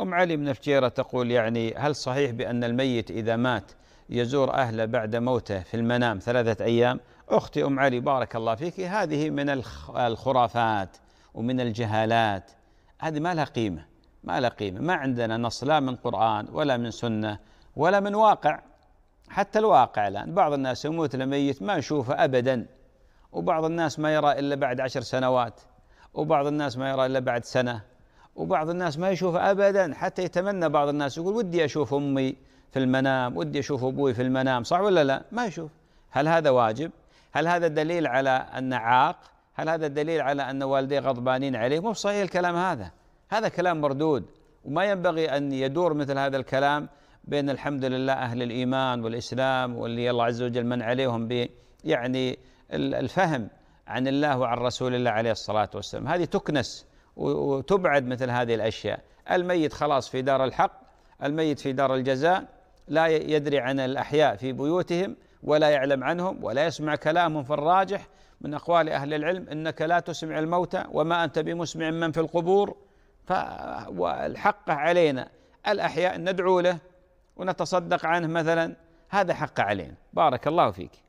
أم علي بن فجيرة تقول يعني هل صحيح بأن الميت إذا مات يزور أهله بعد موته في المنام ثلاثة أيام أختي أم علي بارك الله فيك هذه من الخرافات ومن الجهالات هذه ما لها قيمة ما لها قيمة ما عندنا نص لا من قرآن ولا من سنة ولا من واقع حتى الواقع الآن بعض الناس يموت لميت ما يشوفه أبدا وبعض الناس ما يرى إلا بعد عشر سنوات وبعض الناس ما يرى إلا بعد سنة وبعض الناس ما يشوف أبدا حتى يتمنى بعض الناس يقول ودي أشوف أمي في المنام ودي أشوف أبوي في المنام صح ولا لا ما يشوف هل هذا واجب هل هذا دليل على أن عاق هل هذا دليل على أن والديه غضبانين عليه مو صحيح الكلام هذا هذا كلام مردود وما ينبغي أن يدور مثل هذا الكلام بين الحمد لله أهل الإيمان والإسلام واللي الله عز وجل من عليهم ب يعني الفهم عن الله وعن رسول الله عليه الصلاة والسلام هذه تكنس وتبعد مثل هذه الاشياء الميت خلاص في دار الحق الميت في دار الجزاء لا يدري عن الاحياء في بيوتهم ولا يعلم عنهم ولا يسمع كلامهم في الراجح من اقوال اهل العلم انك لا تسمع الموتى وما انت بمسمع من في القبور فالحق علينا الاحياء ندعو له ونتصدق عنه مثلا هذا حق علينا بارك الله فيك